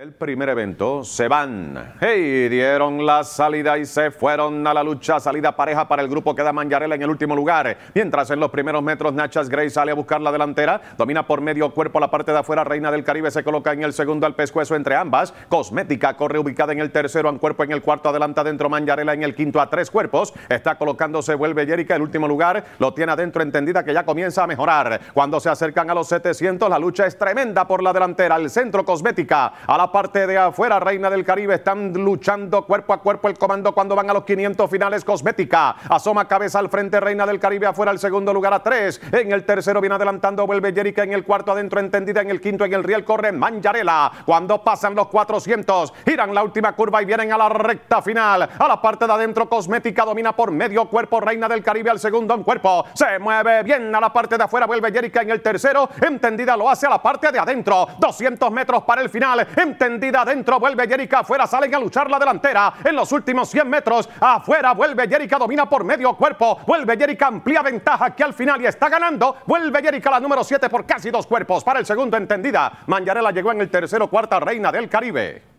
...el primer evento se van. Hey, dieron la salida y se fueron a la lucha. Salida pareja para el grupo. da Manjarela en el último lugar. Mientras en los primeros metros, Nachas Gray sale a buscar la delantera. Domina por medio cuerpo la parte de afuera. Reina del Caribe se coloca en el segundo al pescuezo entre ambas. Cosmética corre ubicada en el tercero. En cuerpo en el cuarto. Adelanta dentro Manjarela en el quinto a tres cuerpos. Está colocándose, vuelve Jerica. El último lugar lo tiene adentro. Entendida que ya comienza a mejorar. Cuando se acercan a los 700, la lucha es tremenda por la delantera. el centro, Cosmética. A la parte de afuera, Reina del Caribe, están luchando cuerpo a cuerpo el comando cuando van a los 500 finales cosmética. Asoma cabeza al frente, Reina del Caribe afuera, el segundo lugar a tres. En el tercero viene adelantando, vuelve Jerica en el cuarto adentro, entendida en el quinto, en el riel corre Manjarela. Cuando pasan los 400, giran la última curva y vienen a la recta final. A la parte de adentro, cosmética domina por medio cuerpo, Reina del Caribe al segundo en cuerpo. Se mueve bien a la parte de afuera, vuelve Jerica en el tercero, entendida lo hace a la parte de adentro. 200 metros para el final. En Entendida adentro, vuelve Jerica afuera, salen a luchar la delantera. En los últimos 100 metros, afuera vuelve Jerica, domina por medio cuerpo. Vuelve Jerica, amplía ventaja que al final y está ganando. Vuelve Jerica la número 7 por casi dos cuerpos. Para el segundo entendida, Mañarela llegó en el tercero, cuarta reina del Caribe.